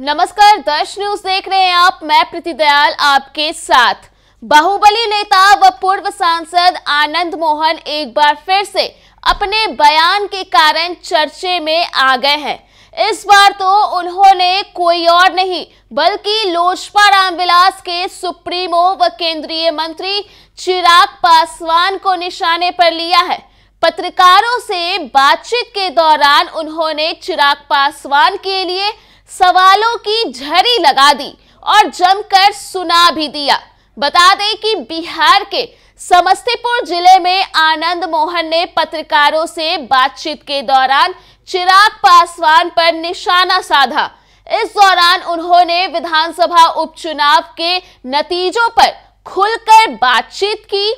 नमस्कार दर्श न्यूज देख रहे हैं आप मैं प्रतिदयाल आपके साथ बाहुबली नेता व पूर्व सांसद आनंद मोहन एक बार फिर से अपने बयान के कारण चर्चे में आ गए हैं इस बार तो उन्होंने कोई और नहीं बल्कि लोजपा रामविलास के सुप्रीमो व केंद्रीय मंत्री चिराग पासवान को निशाने पर लिया है पत्रकारों से बातचीत के दौरान उन्होंने चिराग पासवान के लिए सवालों की झड़ी लगा दी और जमकर सुना भी दिया बता दें कि बिहार के समस्तीपुर जिले में आनंद मोहन ने पत्रकारों से बातचीत के दौरान चिराग पासवान पर निशाना साधा इस दौरान उन्होंने विधानसभा उपचुनाव के नतीजों पर खुलकर बातचीत की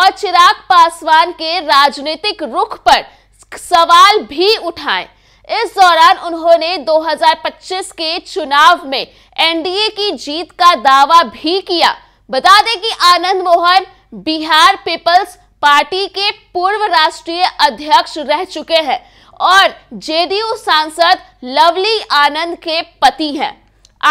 और चिराग पासवान के राजनीतिक रुख पर सवाल भी उठाए इस दौरान उन्होंने 2025 के चुनाव में एनडीए की जीत का दावा भी किया बता दें कि आनंद मोहन बिहार पीपल्स पार्टी के पूर्व राष्ट्रीय अध्यक्ष रह चुके हैं और जेडीयू सांसद लवली आनंद के पति हैं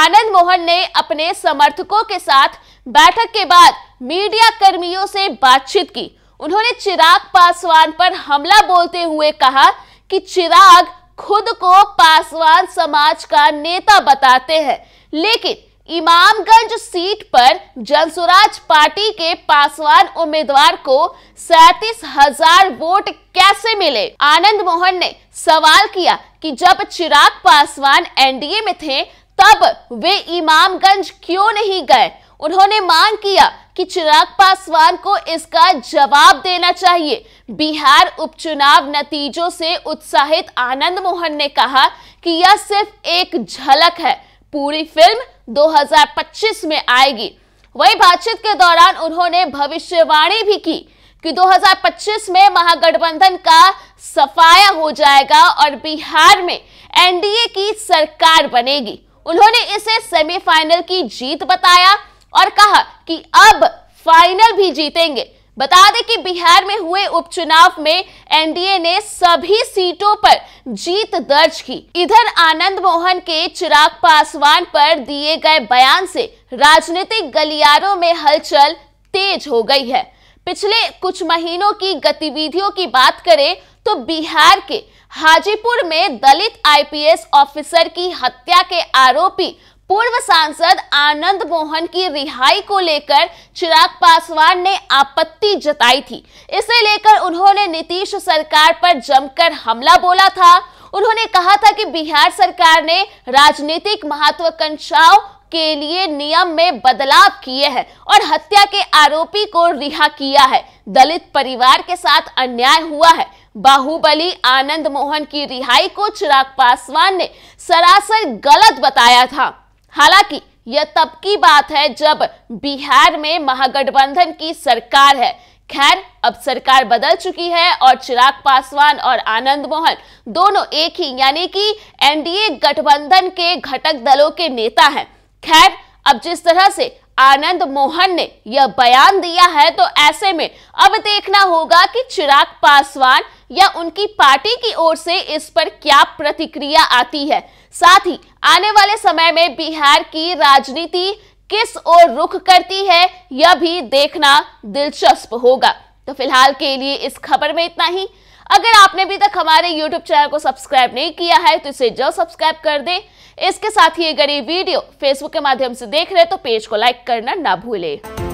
आनंद मोहन ने अपने समर्थकों के साथ बैठक के बाद मीडिया कर्मियों से बातचीत की उन्होंने चिराग पासवान पर हमला बोलते हुए कहा कि चिराग खुद को पासवान समाज का नेता बताते हैं लेकिन इमामगंज सीट पर जनसुराज पार्टी के पासवान उम्मीदवार को सैतीस हजार वोट कैसे मिले आनंद मोहन ने सवाल किया कि जब चिराग पासवान एनडीए में थे तब वे इमामगंज क्यों नहीं गए उन्होंने मांग किया कि चिराग पासवान को इसका जवाब देना चाहिए बिहार उपचुनाव नतीजों से उत्साहित आनंद मोहन ने कहा कि यह सिर्फ एक झलक है पूरी फिल्म 2025 में आएगी वही बातचीत के दौरान उन्होंने भविष्यवाणी भी की कि 2025 में महागठबंधन का सफाया हो जाएगा और बिहार में एनडीए की सरकार बनेगी उन्होंने इसे सेमीफाइनल की जीत बताया और कहा कि अब फाइनल भी जीतेंगे बता दें कि बिहार में हुए उपचुनाव में एनडीए ने सभी सीटों पर जीत दर्ज की इधर आनंद मोहन के चिराग पासवान पर दिए गए बयान से राजनीतिक गलियारों में हलचल तेज हो गई है पिछले कुछ महीनों की गतिविधियों की बात करें तो बिहार के हाजीपुर में दलित आईपीएस ऑफिसर की हत्या के आरोपी पूर्व सांसद आनंद मोहन की रिहाई को लेकर चिराग पासवान ने आपत्ति जताई थी इसे लेकर उन्होंने नीतीश सरकार पर जमकर हमला बोला था उन्होंने कहा था कि बिहार सरकार ने राजनीतिक महत्वाकांक्षाओं के लिए नियम में बदलाव किए हैं और हत्या के आरोपी को रिहा किया है दलित परिवार के साथ अन्याय हुआ है बाहुबली आनंद मोहन की रिहाई को चिराग पासवान ने सरासर गलत बताया था हालांकि यह तब की बात है जब बिहार में महागठबंधन की सरकार है खैर अब सरकार बदल चुकी है और चिराग पासवान और आनंद मोहन दोनों एक ही यानी कि एनडीए गठबंधन के घटक दलों के नेता हैं खैर अब जिस तरह से आनंद मोहन ने यह बयान दिया है तो ऐसे में अब देखना होगा कि चिराग पासवान या उनकी पार्टी की ओर से इस पर क्या प्रतिक्रिया आती है साथ ही आने वाले समय में बिहार की राजनीति किस ओर रुख करती है यह भी देखना दिलचस्प होगा तो फिलहाल के लिए इस खबर में इतना ही अगर आपने अभी तक हमारे YouTube चैनल को सब्सक्राइब नहीं किया है तो इसे जो सब्सक्राइब कर दें इसके साथ ही अगर ये वीडियो Facebook के माध्यम से देख रहे तो पेज को लाइक करना ना भूलें